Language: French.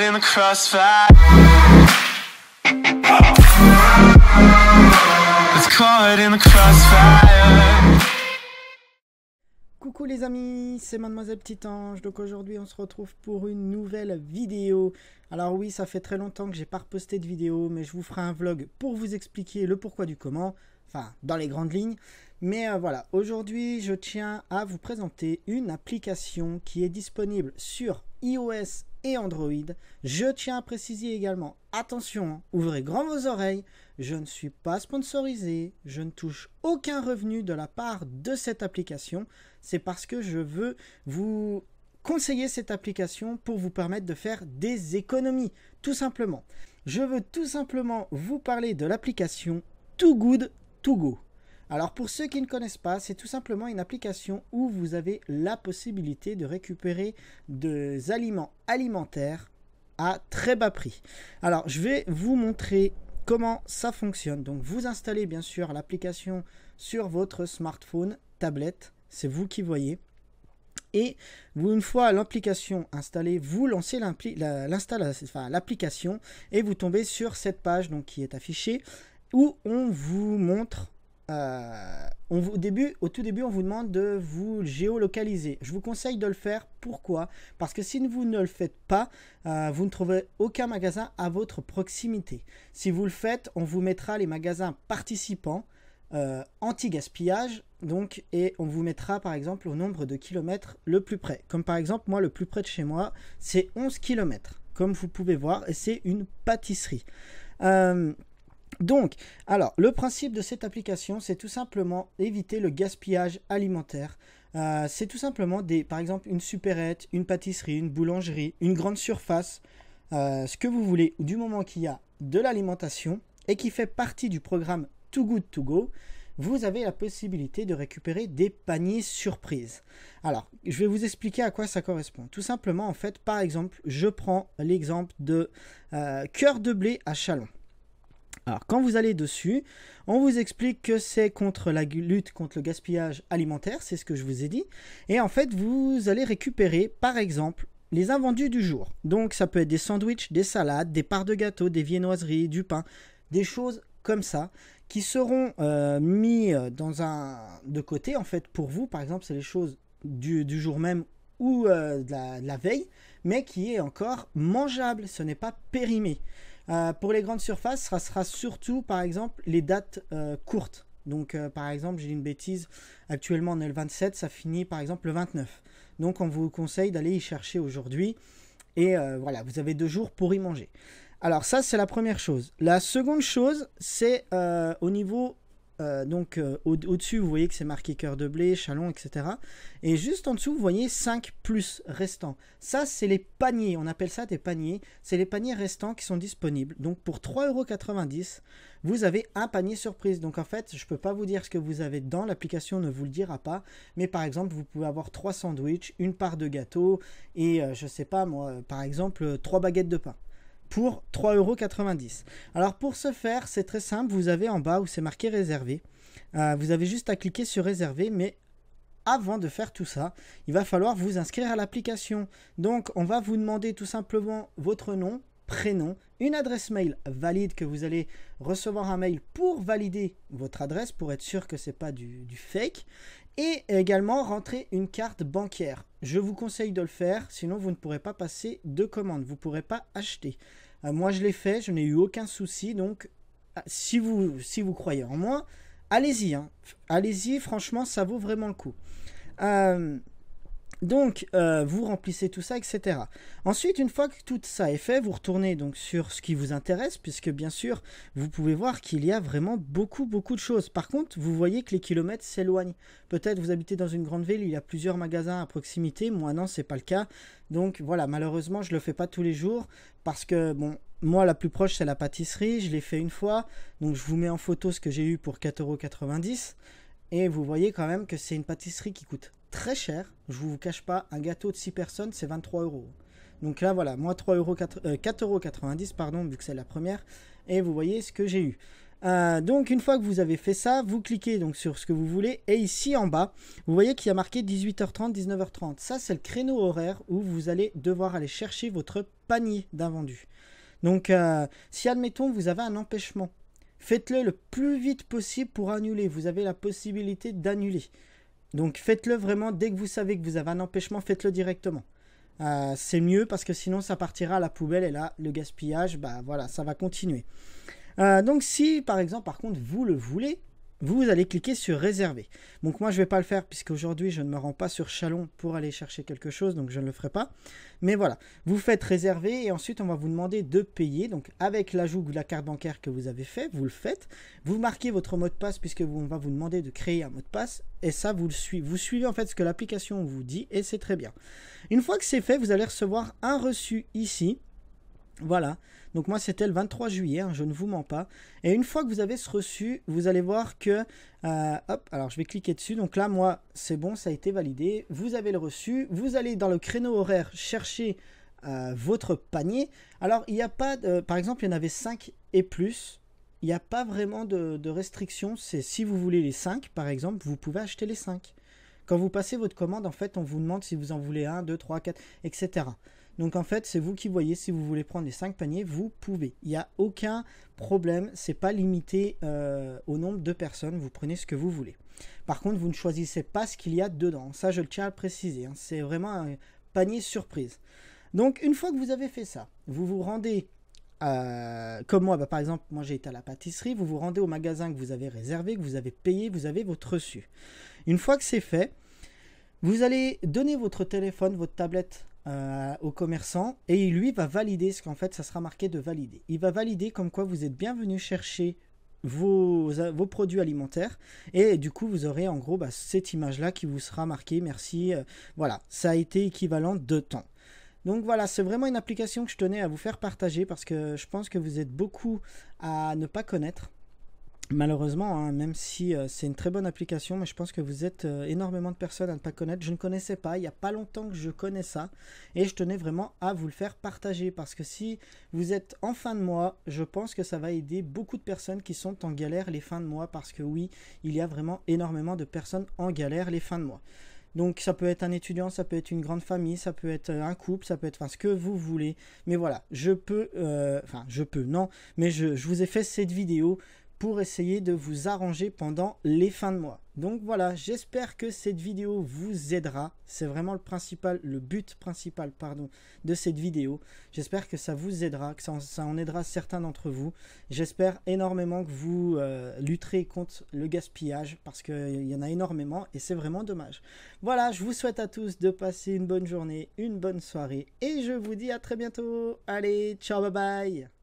in the crossfire. in the crossfire. Coucou les amis, c'est Mademoiselle Petit Ange Donc aujourd'hui, on se retrouve pour une nouvelle vidéo. Alors oui, ça fait très longtemps que j'ai pas reposté de vidéo, mais je vous ferai un vlog pour vous expliquer le pourquoi du comment enfin dans les grandes lignes. Mais euh, voilà, aujourd'hui je tiens à vous présenter une application qui est disponible sur iOS et Android. Je tiens à préciser également, attention, hein, ouvrez grand vos oreilles, je ne suis pas sponsorisé, je ne touche aucun revenu de la part de cette application. C'est parce que je veux vous conseiller cette application pour vous permettre de faire des économies, tout simplement. Je veux tout simplement vous parler de l'application Too Good alors pour ceux qui ne connaissent pas, c'est tout simplement une application où vous avez la possibilité de récupérer des aliments alimentaires à très bas prix. Alors je vais vous montrer comment ça fonctionne. Donc vous installez bien sûr l'application sur votre smartphone, tablette, c'est vous qui voyez. Et vous, une fois l'application installée, vous lancez l'application et vous tombez sur cette page donc, qui est affichée où on vous montre. Euh, au, début, au tout début, on vous demande de vous géolocaliser. Je vous conseille de le faire. Pourquoi Parce que si vous ne le faites pas, euh, vous ne trouverez aucun magasin à votre proximité. Si vous le faites, on vous mettra les magasins participants euh, anti-gaspillage. Donc, et on vous mettra par exemple au nombre de kilomètres le plus près. Comme par exemple, moi, le plus près de chez moi, c'est 11 kilomètres. Comme vous pouvez voir, et c'est une pâtisserie. Donc, alors, le principe de cette application, c'est tout simplement éviter le gaspillage alimentaire. Euh, c'est tout simplement des, par exemple, une supérette, une pâtisserie, une boulangerie, une grande surface, euh, ce que vous voulez, du moment qu'il y a de l'alimentation et qui fait partie du programme Too Good To Go, vous avez la possibilité de récupérer des paniers surprises. Alors, je vais vous expliquer à quoi ça correspond. Tout simplement, en fait, par exemple, je prends l'exemple de euh, cœur de blé à Chalon. Alors quand vous allez dessus, on vous explique que c'est contre la lutte contre le gaspillage alimentaire, c'est ce que je vous ai dit. Et en fait, vous allez récupérer par exemple les invendus du jour. Donc ça peut être des sandwichs, des salades, des parts de gâteaux, des viennoiseries, du pain, des choses comme ça qui seront euh, mis euh, dans un de côté en fait pour vous par exemple c'est les choses du, jour même ou euh, la, de, la, veille mais qui est encore mangeable ce n'est pas périmé euh, pour les grandes surfaces, ça sera surtout, par exemple, les dates euh, courtes. Donc, euh, par exemple, j'ai une bêtise, actuellement on est le 27, ça finit par exemple le 29. Donc, on vous conseille d'aller y chercher aujourd'hui. Et voilà, vous avez deux jours pour y manger. Alors ça, c'est la première chose. La seconde chose, c'est au niveau euh, donc euh, au-dessus, vous voyez que c'est marqué cœur de blé, chalon, etc. Et juste en dessous, vous voyez 5 plus restants. Ça, c'est les paniers. On appelle ça des paniers. C'est les paniers restants qui sont disponibles. Donc pour 3,90€, vous avez un panier surprise. Donc en fait, je ne peux pas vous dire ce que vous avez dedans. L'application ne vous le dira pas. Mais par exemple, vous pouvez avoir 3 sandwichs, une part de gâteau et je euh, je sais pas moi, par exemple, 3 baguettes de pain pour 3,90€. Alors pour ce faire, c'est très simple, vous avez en bas où c'est marqué réservé. Euh, vous avez juste à cliquer sur réservé, mais avant de faire tout ça, il va falloir vous inscrire à l'application. Donc on va vous demander tout simplement votre nom, prénom, une adresse mail valide que vous allez recevoir un mail pour valider votre adresse, pour être sûr que ce n'est pas du, fake et également rentrer une carte bancaire. Je vous conseille de le faire, sinon vous ne pourrez pas passer de commande, vous ne pourrez pas acheter. Euh, moi je l'ai fait, je n'ai eu aucun souci, donc ah, si vous, si vous croyez en moi, allez-y. Hein. Allez-y, franchement, ça vaut vraiment le coup. Euh, donc, euh, vous remplissez tout ça, etc. Ensuite, une fois que tout ça est fait, vous retournez donc sur ce qui vous intéresse, puisque bien sûr, vous pouvez voir qu'il y a vraiment beaucoup, beaucoup de choses. Par contre, vous voyez que les kilomètres s'éloignent. Peut-être vous habitez dans une grande ville, il y a plusieurs magasins à proximité. Moi, non, c'est pas le cas. Donc, voilà, malheureusement, je le fais pas tous les jours, parce que, bon, moi, la plus proche, c'est la pâtisserie. Je l'ai fait une fois. Donc, je vous mets en photo ce que j'ai eu pour 4,90€. Et vous voyez quand même que c'est une pâtisserie qui coûte très cher. Je vous cache pas, un gâteau de 6 personnes, c'est 23 euros. Donc là, voilà, moi 3 euros, 4,90 euh, euros, pardon, vu que c'est la première. Et vous voyez ce que j'ai eu. Euh, donc une fois que vous avez fait ça, vous cliquez donc sur ce que vous voulez et ici en bas, vous voyez qu'il y a marqué 18h30, 19h30. Ça c'est le créneau horaire où vous allez devoir aller chercher votre panier d'invendus. Donc euh, si admettons vous avez un empêchement Faites-le le plus vite possible pour annuler. Vous avez la possibilité d'annuler. Donc faites-le vraiment dès que vous savez que vous avez un empêchement, faites-le directement. Euh, c'est mieux parce que sinon ça partira à la poubelle et là le gaspillage, bah voilà, ça va continuer. Euh, donc si par exemple par contre vous le voulez, vous allez cliquer sur réserver. Donc moi je ne vais pas le faire puisque aujourd'hui je ne me rends pas sur Chalon pour aller chercher quelque chose, donc je ne le ferai pas. Mais voilà, vous faites réserver et ensuite on va vous demander de payer. Donc avec l'ajout de la carte bancaire que vous avez fait, vous le faites. Vous marquez votre mot de passe puisque on va vous demander de créer un mot de passe et ça vous le suivez. Vous suivez en fait ce que l'application vous dit et c'est très bien. Une fois que c'est fait, vous allez recevoir un reçu ici. Voilà, donc moi c'était le 23 juillet, hein, je ne vous mens pas. Et une fois que vous avez ce reçu, vous allez voir que... Euh, hop, alors je vais cliquer dessus. Donc là moi c'est bon, ça a été validé. Vous avez le reçu. Vous allez dans le créneau horaire chercher euh, votre panier. Alors il n'y a pas... De, par exemple il y en avait 5 et plus. Il n'y a pas vraiment de, restriction. C'est si vous voulez les 5 par exemple, vous pouvez acheter les 5. Quand vous passez votre commande, en fait, on vous demande si vous en voulez 1, 2, 3, 4, etc. Donc en fait, c'est vous qui voyez. Si vous voulez prendre les 5 paniers, vous pouvez. Il n'y a aucun problème. C'est pas limité euh, au nombre de personnes. Vous prenez ce que vous voulez. Par contre, vous ne choisissez pas ce qu'il y a dedans. Ça, je le tiens à préciser. Hein. C'est vraiment un panier surprise. Donc une fois que vous avez fait ça, vous vous rendez euh, comme moi, bah, par exemple, moi j'ai été à la pâtisserie, vous vous rendez au magasin que vous avez réservé, que vous avez payé, vous avez votre reçu. Une fois que c'est fait, vous allez donner votre téléphone, votre tablette euh, au commerçant et lui va valider ce qu'en fait ça sera marqué de valider. Il va valider comme quoi vous êtes bien chercher vos, euh, vos, produits alimentaires et du coup vous aurez en gros bah, cette image là qui vous sera marquée merci euh, voilà ça a été équivalent de temps donc voilà, c'est vraiment une application que je tenais à vous faire partager parce que je pense que vous êtes beaucoup à ne pas connaître malheureusement, hein, même si euh, c'est une très bonne application, mais je pense que vous êtes euh, énormément de personnes à ne pas connaître. Je ne connaissais pas, il n'y a pas longtemps que je connais ça, et je tenais vraiment à vous le faire partager, parce que si vous êtes en fin de mois, je pense que ça va aider beaucoup de personnes qui sont en galère les fins de mois, parce que oui, il y a vraiment énormément de personnes en galère les fins de mois. Donc ça peut être un étudiant, ça peut être une grande famille, ça peut être euh, un couple, ça peut être enfin, ce que vous voulez. Mais voilà, je peux, enfin je peux, non, mais je, je vous ai fait cette vidéo pour essayer de vous arranger pendant les fins de mois. Donc voilà, j'espère que cette vidéo vous aidera. C'est vraiment le principal, le but principal, pardon, de cette vidéo. J'espère que ça vous aidera, que ça en, aidera certains d'entre vous. J'espère énormément que vous euh, lutterez contre le gaspillage parce qu'il euh, y en a énormément et c'est vraiment dommage. Voilà, je vous souhaite à tous de passer une bonne journée, une bonne soirée et je vous dis à très bientôt. Allez, ciao, bye bye